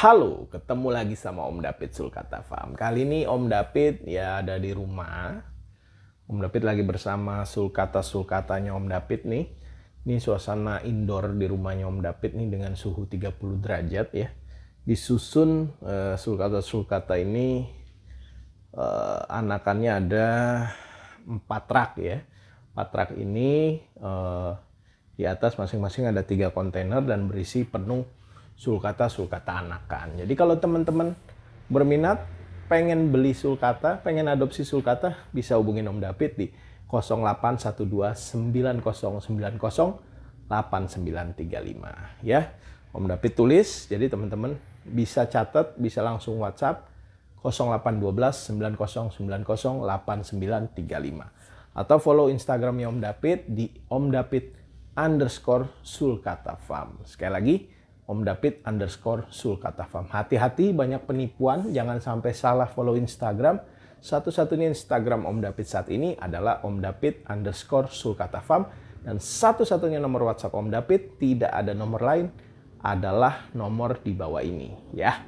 Halo, ketemu lagi sama Om David Sulkatafam. Kali ini Om David ya ada di rumah. Om David lagi bersama Sulkata-Sulkatanya Om David nih. Ini suasana indoor di rumahnya Om David nih dengan suhu 30 derajat ya. Disusun uh, Sulkata-Sulkata ini uh, anakannya ada empat rak ya. Empat rak ini uh, di atas masing-masing ada tiga kontainer dan berisi penuh sulcata sulcata anakan. Jadi kalau teman-teman berminat pengen beli sulcata, pengen adopsi sulcata bisa hubungi Om David di 081290908935 ya. Om David tulis, jadi teman-teman bisa catat, bisa langsung WhatsApp 0812 atau follow Instagramnya Om David di Om David underscore Sulkata Farm. Sekali lagi Om David underscore Sulkatafam. Hati-hati banyak penipuan, jangan sampai salah follow Instagram. Satu-satunya Instagram Om David saat ini adalah Om David underscore Sulkatafam. Dan satu-satunya nomor WhatsApp Om David, tidak ada nomor lain, adalah nomor di bawah ini. ya.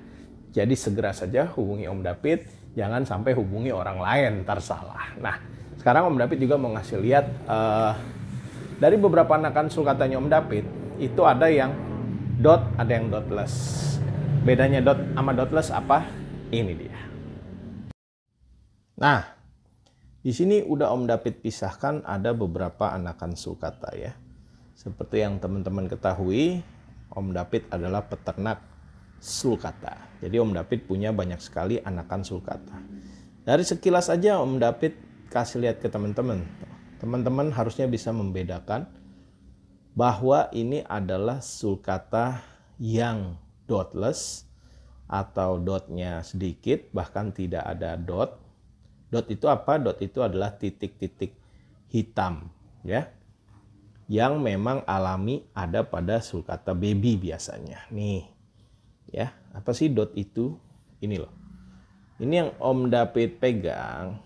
Jadi segera saja hubungi Om David, jangan sampai hubungi orang lain, tersalah. Nah, sekarang Om David juga mau ngasih lihat uh, dari beberapa anakan sulkatanya Om David, itu ada yang dot ada yang dotless bedanya dot sama dotless apa ini dia nah di sini udah Om David pisahkan ada beberapa anakan sulcata ya. Seperti yang teman-teman ketahui, Om David adalah peternak sulcata. Jadi Om David punya banyak sekali anakan sulcata. Dari sekilas aja Om David kasih lihat ke teman-teman. Teman-teman harusnya bisa membedakan bahwa ini adalah sulcata yang dotless atau dotnya sedikit bahkan tidak ada dot. Dot itu apa? Dot itu adalah titik-titik hitam ya yang memang alami ada pada sulcata baby biasanya. Nih. Ya, apa sih dot itu? Ini loh. Ini yang Om David pegang.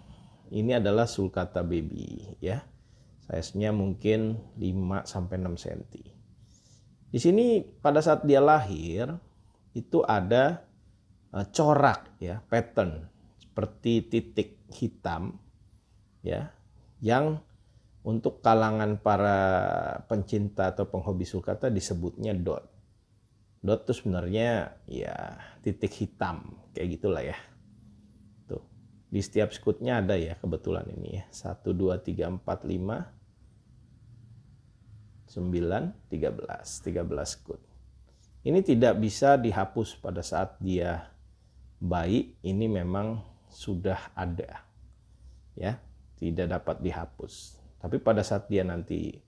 Ini adalah sulcata baby ya. Size-nya mungkin 5 sampai 6 cm. Di sini pada saat dia lahir itu ada eh, corak ya, pattern seperti titik hitam ya yang untuk kalangan para pencinta atau penghobi sulcata disebutnya dot. Dot itu sebenarnya ya titik hitam kayak gitulah ya. Tuh. Di setiap skutnya ada ya kebetulan ini ya. 1 2 3 4 5 9, 13. 13 good. Ini tidak bisa dihapus pada saat dia bayi, ini memang sudah ada. Ya, tidak dapat dihapus. Tapi pada saat dia nanti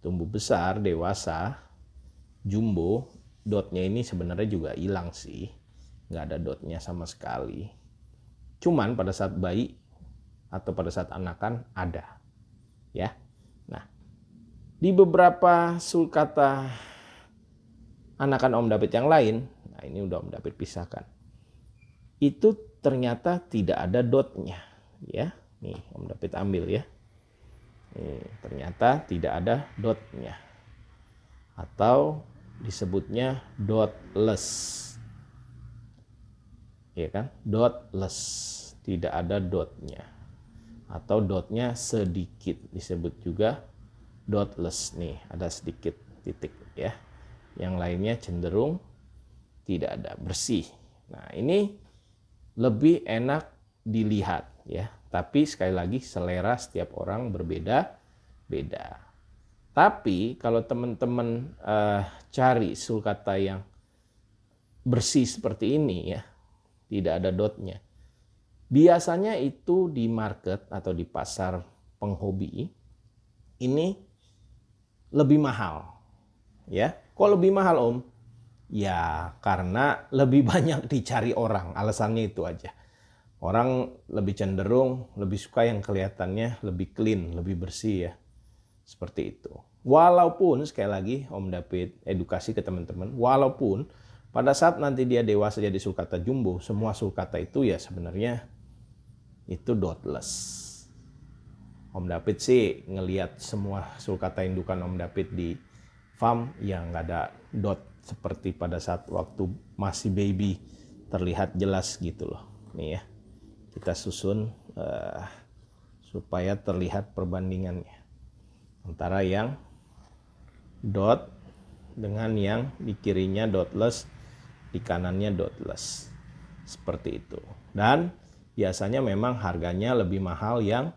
tumbuh besar, dewasa, jumbo, dotnya ini sebenarnya juga hilang sih. Nggak ada dotnya sama sekali. Cuman pada saat bayi atau pada saat anakan ada. Ya, di beberapa sulkata anakan Om David yang lain, nah ini udah Om David pisahkan. Itu ternyata tidak ada dotnya, ya. Nih Om David ambil ya. Nih, ternyata tidak ada dotnya atau disebutnya dotless. Ya kan? Dotless, tidak ada dotnya. Atau dotnya sedikit disebut juga dotless nih ada sedikit titik ya yang lainnya cenderung tidak ada bersih nah ini lebih enak dilihat ya tapi sekali lagi selera setiap orang berbeda beda tapi kalau teman-teman uh, cari sulcata yang bersih seperti ini ya tidak ada dotnya biasanya itu di market atau di pasar penghobi ini lebih mahal. Ya, kok lebih mahal om? Ya karena lebih banyak dicari orang, alasannya itu aja. Orang lebih cenderung, lebih suka yang kelihatannya lebih clean, lebih bersih ya. Seperti itu. Walaupun sekali lagi Om David edukasi ke teman-teman, walaupun pada saat nanti dia dewasa jadi sulkata jumbo, semua sulkata itu ya sebenarnya itu dotless. Om David sih ngelihat semua sulkata indukan Om David di farm yang nggak ada dot seperti pada saat waktu masih baby terlihat jelas gitu loh nih ya kita susun uh, supaya terlihat perbandingannya antara yang dot dengan yang di kirinya dotless di kanannya dotless seperti itu dan biasanya memang harganya lebih mahal yang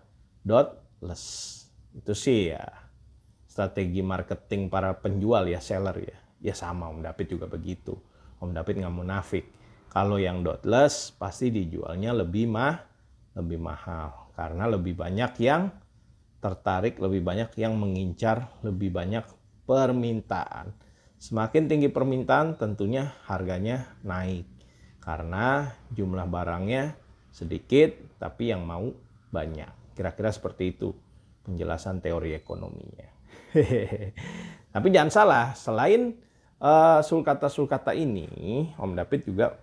dot less Itu sih ya strategi marketing para penjual ya seller ya. Ya sama Om David juga begitu. Om David nggak munafik. Kalau yang dotless pasti dijualnya lebih mah lebih mahal karena lebih banyak yang tertarik, lebih banyak yang mengincar, lebih banyak permintaan. Semakin tinggi permintaan tentunya harganya naik karena jumlah barangnya sedikit tapi yang mau banyak. Kira-kira seperti itu penjelasan teori ekonominya. Tapi jangan salah, selain uh, sulkata-sulkata ini, Om David juga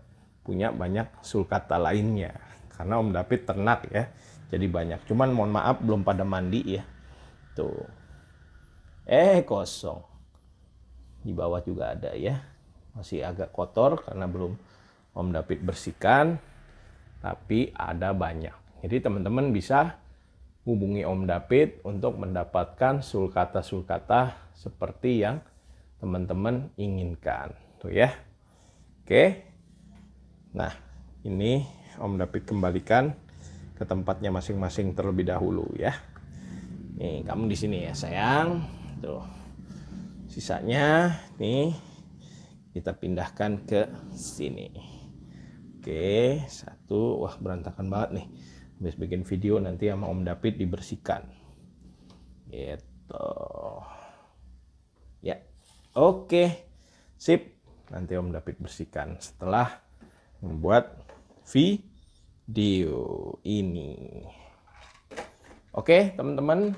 punya banyak sulkata lainnya. Karena Om David ternak ya, jadi banyak. Cuman mohon maaf belum pada mandi ya. Tuh. Eh kosong. Di bawah juga ada ya. Masih agak kotor karena belum Om David bersihkan. Tapi ada banyak. Jadi teman-teman bisa hubungi Om David untuk mendapatkan sulkata-sulkata seperti yang teman-teman inginkan. Tuh ya. Oke. Nah, ini Om David kembalikan ke tempatnya masing-masing terlebih dahulu ya. Nih, kamu di sini ya, sayang. Tuh. Sisanya nih kita pindahkan ke sini. Oke, satu. Wah, berantakan banget nih habis bikin video nanti sama Om David dibersihkan gitu ya oke sip nanti Om David bersihkan setelah membuat video ini oke teman-teman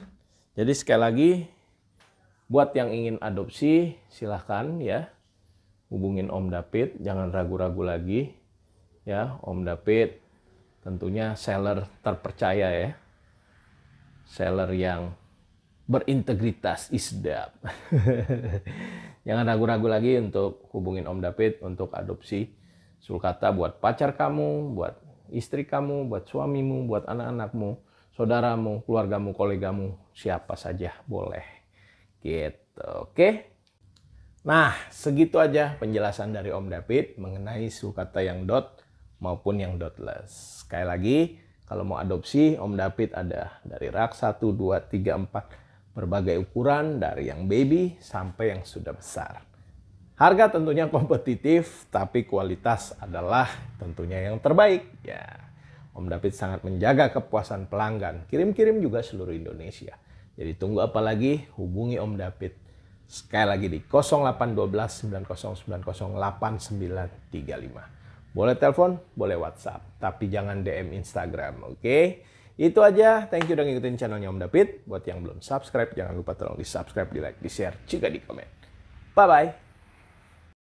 jadi sekali lagi buat yang ingin adopsi silahkan ya hubungin Om David jangan ragu-ragu lagi ya Om David tentunya seller terpercaya ya. Seller yang berintegritas isdap. Jangan ragu-ragu lagi untuk hubungin Om David untuk adopsi sulkata buat pacar kamu, buat istri kamu, buat suamimu, buat anak-anakmu, saudaramu, keluargamu, kolegamu, siapa saja boleh. Gitu, oke? Nah, segitu aja penjelasan dari Om David mengenai sulkata yang dot maupun yang dotless. Sekali lagi, kalau mau adopsi, Om David ada dari rak 1, 2, 3, 4, berbagai ukuran dari yang baby sampai yang sudah besar. Harga tentunya kompetitif, tapi kualitas adalah tentunya yang terbaik. Ya, Om David sangat menjaga kepuasan pelanggan. Kirim-kirim juga seluruh Indonesia. Jadi tunggu apa lagi? Hubungi Om David. Sekali lagi di 0812 9090 8935. Boleh telepon, boleh WhatsApp, tapi jangan DM Instagram, oke? Okay? Itu aja. Thank you udah ngikutin channelnya Om David. Buat yang belum subscribe, jangan lupa tolong di subscribe, di like, di share, juga di komen. Bye-bye.